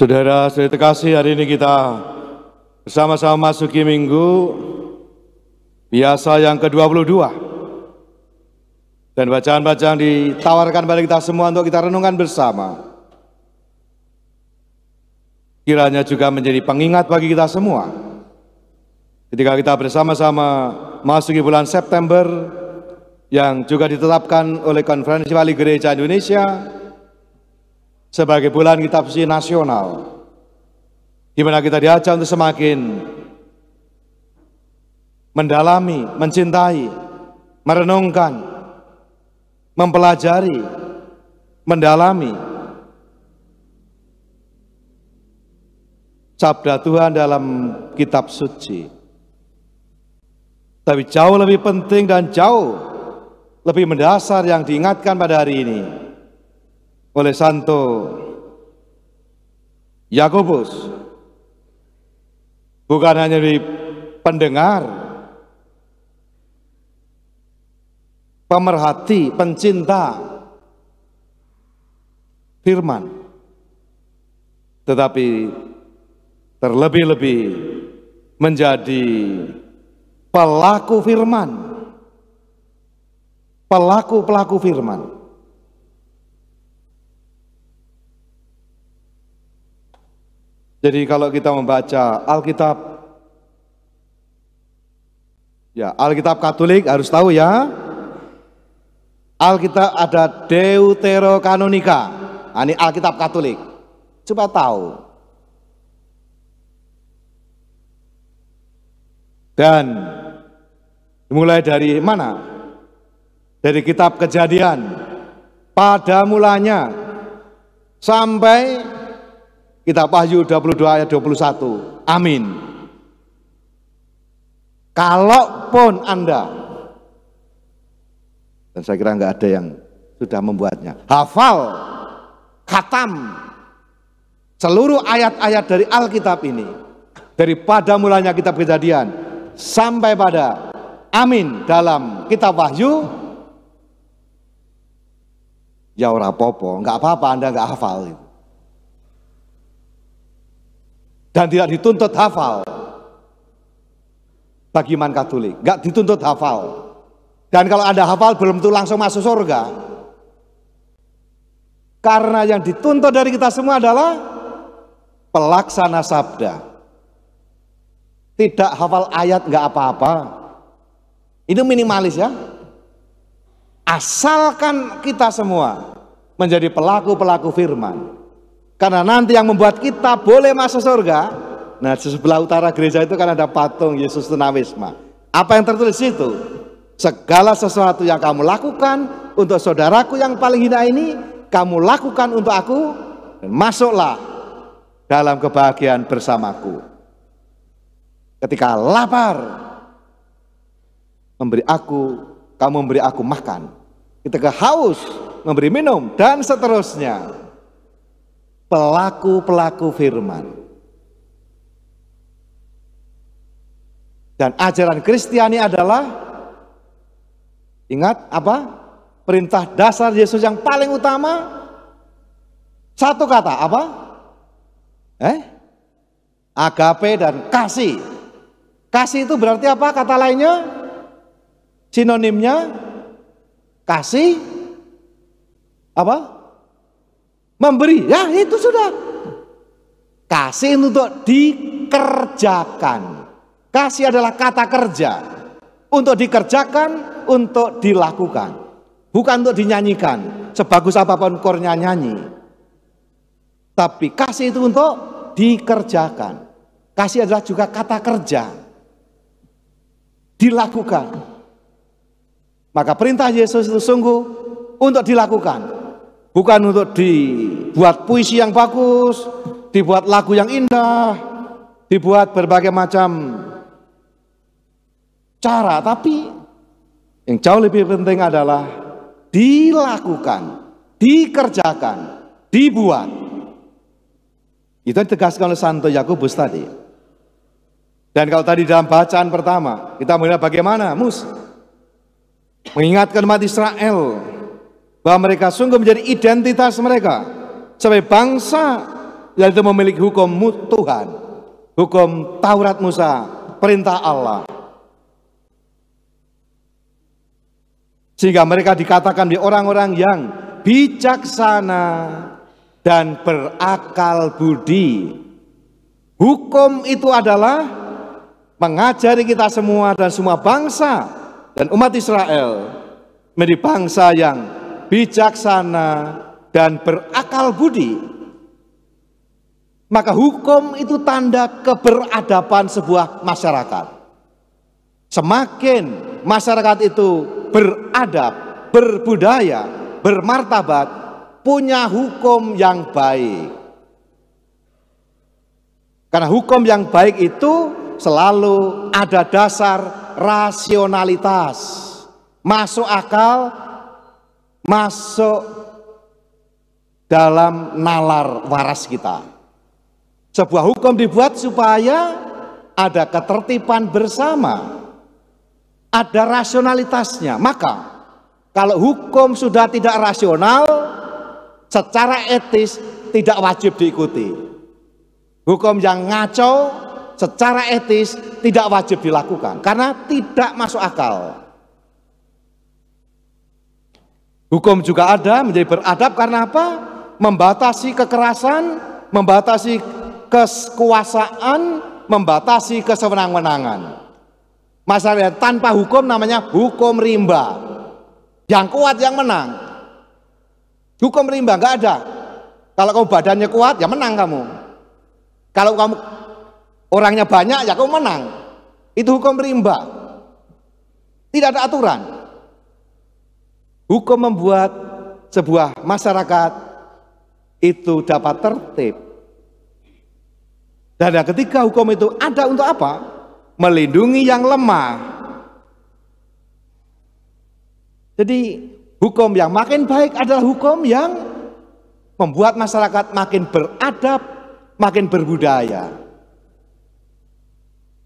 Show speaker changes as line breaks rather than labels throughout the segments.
Saudara, saya terkasih, hari ini kita bersama-sama masuki minggu biasa yang ke-22. Dan bacaan-bacaan ditawarkan pada kita semua untuk kita renungkan bersama. Kiranya juga menjadi pengingat bagi kita semua. Ketika kita bersama-sama masuki bulan September yang juga ditetapkan oleh Konferensi Wali Gereja Indonesia, sebagai bulan kitab suci nasional di mana kita diajak untuk semakin mendalami, mencintai, merenungkan, mempelajari, mendalami sabda Tuhan dalam kitab suci. Tapi jauh lebih penting dan jauh lebih mendasar yang diingatkan pada hari ini oleh Santo Yakobus bukan hanya di pendengar pemerhati, pencinta firman tetapi terlebih-lebih menjadi pelaku firman pelaku-pelaku firman Jadi kalau kita membaca Alkitab, ya Alkitab Katolik harus tahu ya, Alkitab ada Deuterokanonika, nah, ini Alkitab Katolik. Coba tahu. Dan mulai dari mana? Dari kitab kejadian. Pada mulanya sampai Kitab Wahyu 22 ayat 21. Amin. Kalaupun Anda dan saya kira nggak ada yang sudah membuatnya. Hafal, khatam seluruh ayat-ayat dari Alkitab ini daripada mulanya kitab Kejadian sampai pada amin dalam kitab Wahyu ya ora popo, nggak apa-apa Anda nggak hafal gitu. Dan tidak dituntut hafal. Bagi iman Katolik, nggak dituntut hafal. Dan kalau Anda hafal belum tentu langsung masuk surga. Karena yang dituntut dari kita semua adalah pelaksana sabda. Tidak hafal ayat nggak apa-apa. Itu minimalis ya. Asalkan kita semua menjadi pelaku-pelaku firman. Karena nanti yang membuat kita boleh masuk surga, nah di sebelah utara gereja itu kan ada patung Yesus Tunawisma. Apa yang tertulis itu? Segala sesuatu yang kamu lakukan untuk saudaraku yang paling hina ini, kamu lakukan untuk aku, dan masuklah dalam kebahagiaan bersamaku. Ketika lapar, memberi aku, kamu memberi aku makan. Ketika haus, memberi minum, dan seterusnya pelaku-pelaku firman. Dan ajaran Kristiani adalah ingat apa? Perintah dasar Yesus yang paling utama satu kata apa? Eh? Agape dan kasih. Kasih itu berarti apa? Kata lainnya sinonimnya kasih apa? Memberi, ya itu sudah. Kasih untuk dikerjakan. Kasih adalah kata kerja. Untuk dikerjakan, untuk dilakukan. Bukan untuk dinyanyikan. Sebagus apapun kornya nyanyi. Tapi kasih itu untuk dikerjakan. Kasih adalah juga kata kerja. Dilakukan. Maka perintah Yesus itu sungguh untuk dilakukan bukan untuk dibuat puisi yang bagus, dibuat lagu yang indah, dibuat berbagai macam cara, tapi yang jauh lebih penting adalah dilakukan, dikerjakan, dibuat. Itu ditegaskan oleh Santo Yakobus tadi. Dan kalau tadi dalam bacaan pertama, kita melihat bagaimana Mus mengingatkan umat Israel bahwa mereka sungguh menjadi identitas mereka sebagai bangsa itu memiliki hukum Tuhan, hukum Taurat Musa, perintah Allah. Sehingga mereka dikatakan di orang-orang yang bijaksana dan berakal budi. Hukum itu adalah mengajari kita semua dan semua bangsa dan umat Israel menjadi bangsa yang bijaksana, dan berakal budi, maka hukum itu tanda keberadaban sebuah masyarakat. Semakin masyarakat itu beradab, berbudaya, bermartabat, punya hukum yang baik. Karena hukum yang baik itu selalu ada dasar rasionalitas, masuk akal masuk dalam nalar waras kita. Sebuah hukum dibuat supaya ada ketertiban bersama, ada rasionalitasnya. Maka kalau hukum sudah tidak rasional, secara etis tidak wajib diikuti. Hukum yang ngaco secara etis tidak wajib dilakukan karena tidak masuk akal. Hukum juga ada menjadi beradab karena apa? Membatasi kekerasan, membatasi kekuasaan, membatasi kesewenang-wenangan. Masalahnya tanpa hukum namanya hukum rimba. Yang kuat yang menang. Hukum rimba nggak ada. Kalau kamu badannya kuat ya menang kamu. Kalau kamu orangnya banyak ya kamu menang. Itu hukum rimba. Tidak ada aturan. Hukum membuat sebuah masyarakat itu dapat tertib. Dan ketika hukum itu ada untuk apa? Melindungi yang lemah. Jadi hukum yang makin baik adalah hukum yang membuat masyarakat makin beradab, makin berbudaya.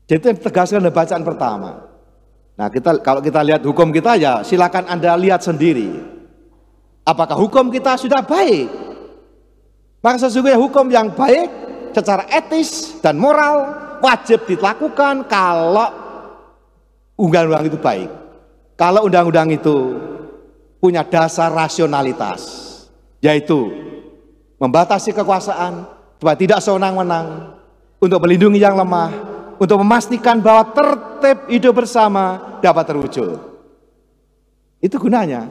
Jadi itu yang ditegaskan dalam bacaan pertama. Nah, kita kalau kita lihat hukum kita ya silakan Anda lihat sendiri. Apakah hukum kita sudah baik? Maka sesungguhnya hukum yang baik secara etis dan moral wajib dilakukan kalau undang-undang itu baik. Kalau undang-undang itu punya dasar rasionalitas, yaitu membatasi kekuasaan supaya tidak sewenang-wenang untuk melindungi yang lemah, untuk memastikan bahwa tertib hidup bersama dapat terwujud. Itu gunanya.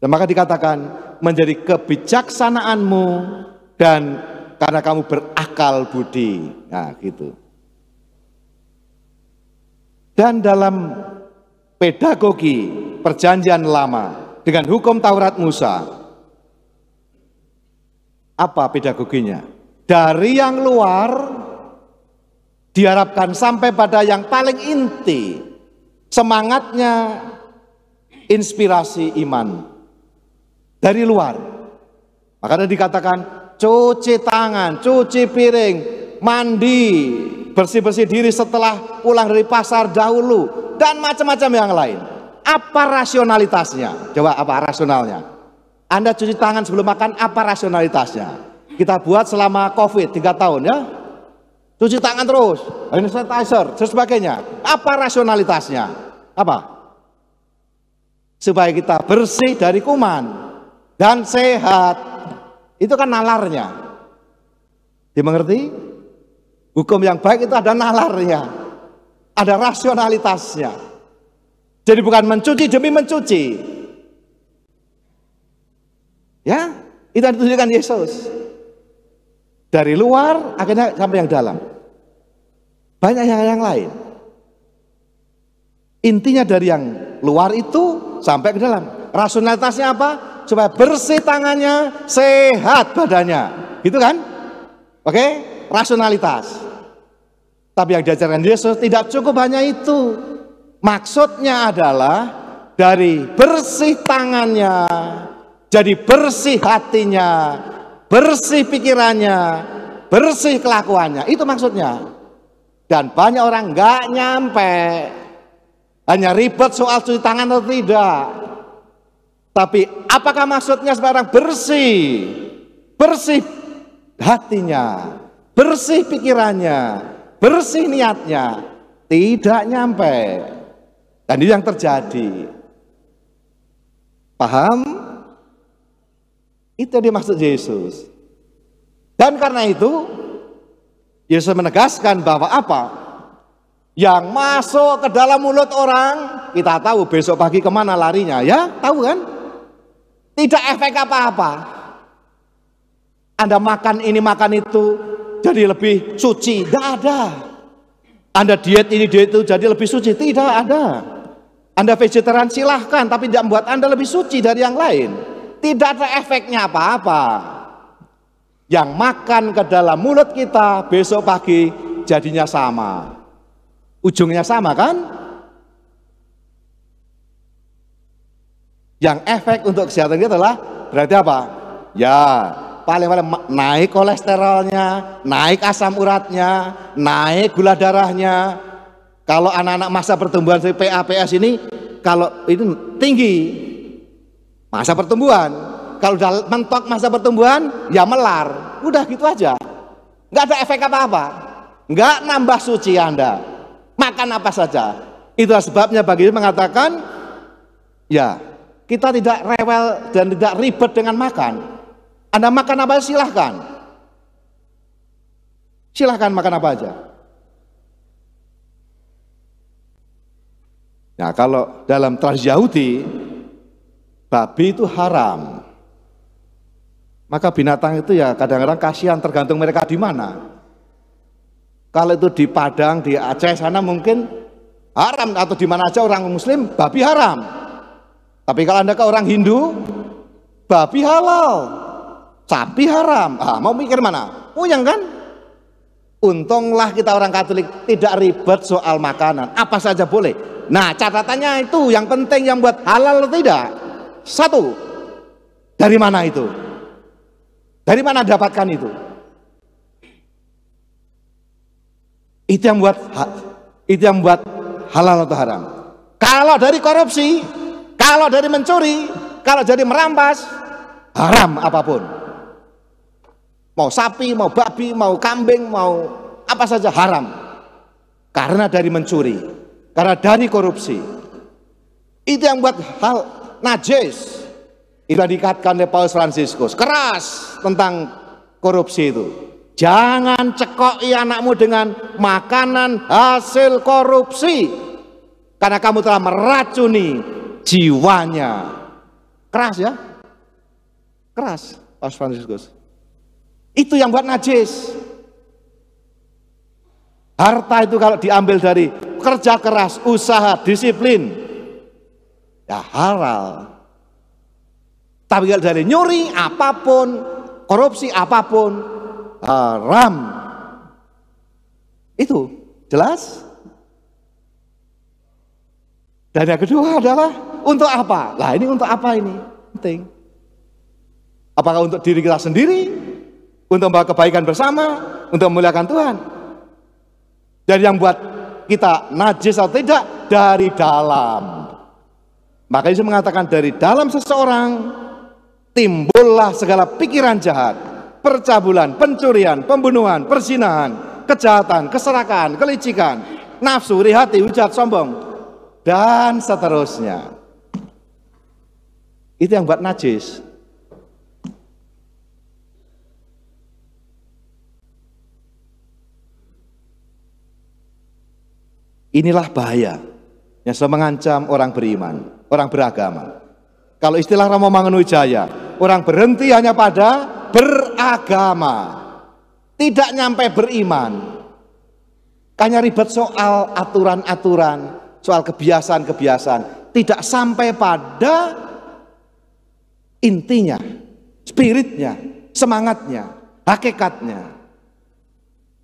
Dan maka dikatakan menjadi kebijaksanaanmu dan karena kamu berakal budi. Nah, gitu. Dan dalam pedagogi perjanjian lama dengan hukum Taurat Musa, apa pedagoginya? Dari yang luar diharapkan sampai pada yang paling inti semangatnya inspirasi iman dari luar makanya dikatakan cuci tangan cuci piring mandi bersih-bersih diri setelah pulang dari pasar dahulu dan macam-macam yang lain apa rasionalitasnya coba apa rasionalnya anda cuci tangan sebelum makan apa rasionalitasnya kita buat selama covid 3 tahun ya cuci tangan terus, hand sanitizer, dan sebagainya. Apa rasionalitasnya? Apa? Supaya kita bersih dari kuman dan sehat. Itu kan nalarnya. Dimengerti? Hukum yang baik itu ada nalarnya. Ada rasionalitasnya. Jadi bukan mencuci demi mencuci. Ya, itu yang ditunjukkan Yesus. Dari luar akhirnya sampai yang dalam. Banyak yang yang lain. Intinya dari yang luar itu sampai ke dalam. Rasionalitasnya apa? Supaya bersih tangannya, sehat badannya. Gitu kan? Oke? Rasionalitas. Tapi yang diajarkan Yesus tidak cukup hanya itu. Maksudnya adalah dari bersih tangannya, jadi bersih hatinya, bersih pikirannya, bersih kelakuannya. Itu maksudnya. Dan banyak orang nggak nyampe. Hanya ribet soal cuci tangan atau tidak. Tapi apakah maksudnya sekarang bersih? Bersih hatinya, bersih pikirannya, bersih niatnya. Tidak nyampe. Dan itu yang terjadi. Paham? Itu dimaksud Yesus. Dan karena itu Yesus menegaskan bahwa apa? Yang masuk ke dalam mulut orang, kita tahu besok pagi kemana larinya, ya? Tahu kan? Tidak efek apa-apa. Anda makan ini, makan itu, jadi lebih suci. Tidak ada. Anda diet ini, diet itu, jadi lebih suci. Tidak ada. Anda vegetarian silahkan, tapi tidak membuat Anda lebih suci dari yang lain. Tidak ada efeknya apa-apa yang makan ke dalam mulut kita besok pagi jadinya sama. Ujungnya sama kan? Yang efek untuk kesehatan kita adalah berarti apa? Ya, paling-paling naik kolesterolnya, naik asam uratnya, naik gula darahnya. Kalau anak-anak masa pertumbuhan PAPS ini kalau itu tinggi masa pertumbuhan kalau udah mentok masa pertumbuhan, ya melar. Udah gitu aja. Nggak ada efek apa-apa. Nggak nambah suci Anda. Makan apa saja. Itulah sebabnya bagi mengatakan, ya kita tidak rewel dan tidak ribet dengan makan. Anda makan apa silahkan. Silahkan makan apa aja. Nah kalau dalam tradisi Yahudi, babi itu haram. Maka binatang itu ya kadang-kadang kasihan tergantung mereka di mana. Kalau itu di Padang, di Aceh sana mungkin haram atau di mana aja orang muslim babi haram. Tapi kalau Anda ke orang Hindu, babi halal. Sapi haram. Ah, mau mikir mana? yang kan? Untunglah kita orang Katolik tidak ribet soal makanan. Apa saja boleh. Nah, catatannya itu yang penting yang buat halal atau tidak. Satu. Dari mana itu? Dari mana dapatkan itu? Itu yang buat itu yang buat halal atau haram. Kalau dari korupsi, kalau dari mencuri, kalau dari merampas, haram apapun. Mau sapi, mau babi, mau kambing, mau apa saja haram. Karena dari mencuri, karena dari korupsi. Itu yang buat hal najis. Itu dikatakan oleh Paus Fransiskus. Keras tentang korupsi itu. Jangan cekoki anakmu dengan makanan hasil korupsi. Karena kamu telah meracuni jiwanya. Keras ya? Keras, Paus Fransiskus. Itu yang buat najis. Harta itu kalau diambil dari kerja keras, usaha, disiplin, ya halal. Tapi kalau dari nyuri apapun, korupsi apapun, eh, ram Itu jelas. Dan yang kedua adalah untuk apa? Lah ini untuk apa ini? Penting. Apakah untuk diri kita sendiri? Untuk membawa kebaikan bersama? Untuk memuliakan Tuhan? Jadi yang buat kita najis atau tidak dari dalam. Makanya saya mengatakan dari dalam seseorang timbullah segala pikiran jahat, percabulan, pencurian, pembunuhan, persinahan, kejahatan, keserakahan, kelicikan, nafsu, iri hati, hujat, sombong, dan seterusnya. Itu yang buat najis. Inilah bahaya yang selalu mengancam orang beriman, orang beragama. Kalau istilah Rama Mangunwijaya, orang berhenti hanya pada beragama. Tidak nyampe beriman. Hanya ribet soal aturan-aturan, soal kebiasaan-kebiasaan. Tidak sampai pada intinya, spiritnya, semangatnya, hakikatnya.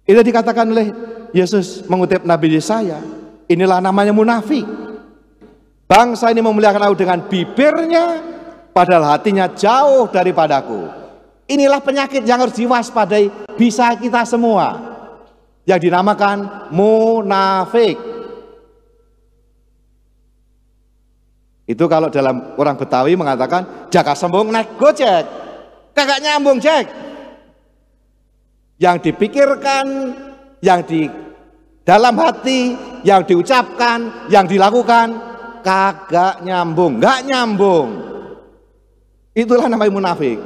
Itu dikatakan oleh Yesus mengutip Nabi Yesaya. Inilah namanya munafik. Bangsa ini memuliakan aku dengan bibirnya, Padahal hatinya jauh daripadaku. Inilah penyakit yang harus diwaspadai bisa kita semua. Yang dinamakan munafik. Itu kalau dalam orang Betawi mengatakan jaga sembung naik gojek. Kakak nyambung cek. Yang dipikirkan, yang di dalam hati, yang diucapkan, yang dilakukan kagak nyambung, nggak nyambung. Itulah namanya munafik.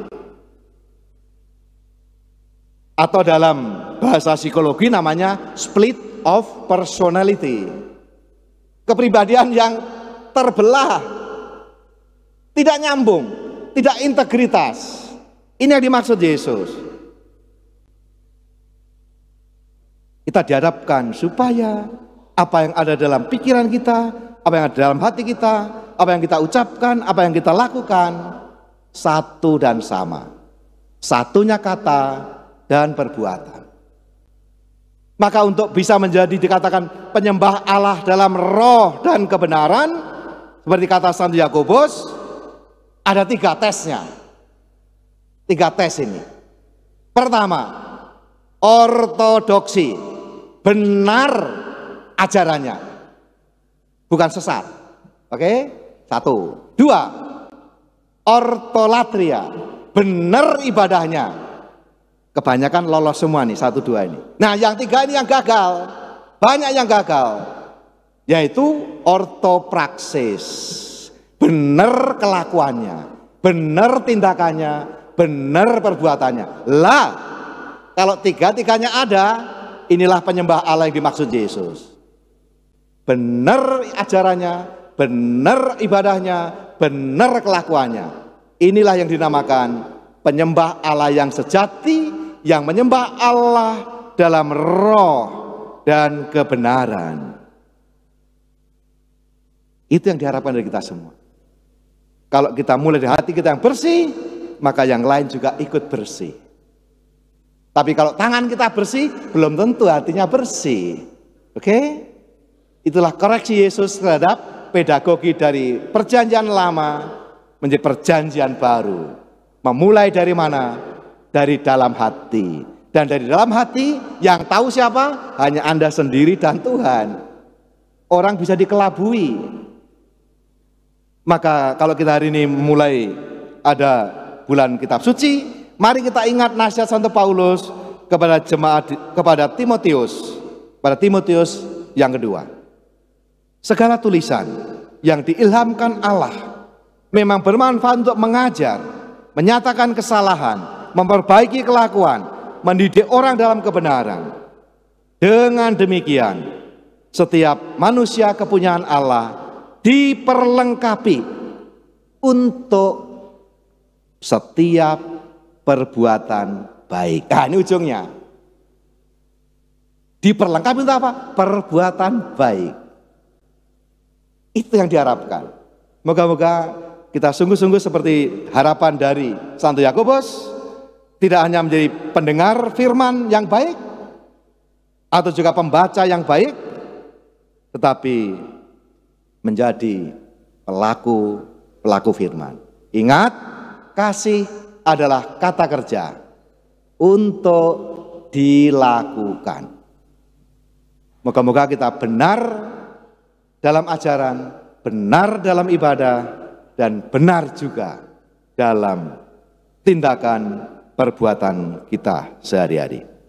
Atau dalam bahasa psikologi namanya split of personality. Kepribadian yang terbelah, tidak nyambung, tidak integritas. Ini yang dimaksud Yesus. Kita dihadapkan supaya apa yang ada dalam pikiran kita, apa yang ada dalam hati kita, apa yang kita ucapkan, apa yang kita lakukan, satu dan sama. Satunya kata dan perbuatan. Maka untuk bisa menjadi dikatakan penyembah Allah dalam roh dan kebenaran, seperti kata Santo Yakobus, ada tiga tesnya. Tiga tes ini. Pertama, ortodoksi. Benar ajarannya. Bukan sesat. Oke? Satu. Dua, ortolatria. Benar ibadahnya. Kebanyakan lolos semua nih, satu dua ini. Nah yang tiga ini yang gagal. Banyak yang gagal. Yaitu ortopraksis. Benar kelakuannya. Benar tindakannya. Benar perbuatannya. Lah, kalau tiga-tiganya ada, inilah penyembah Allah yang dimaksud Yesus. Benar ajarannya, benar ibadahnya, benar kelakuannya. Inilah yang dinamakan penyembah Allah yang sejati, yang menyembah Allah dalam roh dan kebenaran. Itu yang diharapkan dari kita semua. Kalau kita mulai dari hati kita yang bersih, maka yang lain juga ikut bersih. Tapi kalau tangan kita bersih, belum tentu hatinya bersih. Oke? Okay? Itulah koreksi Yesus terhadap pedagogi dari perjanjian lama menjadi perjanjian baru. Memulai dari mana? Dari dalam hati. Dan dari dalam hati yang tahu siapa? Hanya Anda sendiri dan Tuhan. Orang bisa dikelabui. Maka kalau kita hari ini mulai ada bulan kitab suci, mari kita ingat nasihat Santo Paulus kepada jemaat kepada Timotius, pada Timotius yang kedua. Segala tulisan yang diilhamkan Allah memang bermanfaat untuk mengajar, menyatakan kesalahan, memperbaiki kelakuan, mendidik orang dalam kebenaran. Dengan demikian, setiap manusia kepunyaan Allah diperlengkapi untuk setiap perbuatan baik. Nah, ini ujungnya. Diperlengkapi untuk apa? Perbuatan baik. Itu yang diharapkan. Moga-moga kita sungguh-sungguh seperti harapan dari Santo Yakobus tidak hanya menjadi pendengar firman yang baik atau juga pembaca yang baik tetapi menjadi pelaku-pelaku firman. Ingat, kasih adalah kata kerja untuk dilakukan. Moga-moga kita benar dalam ajaran, benar dalam ibadah, dan benar juga dalam tindakan perbuatan kita sehari-hari.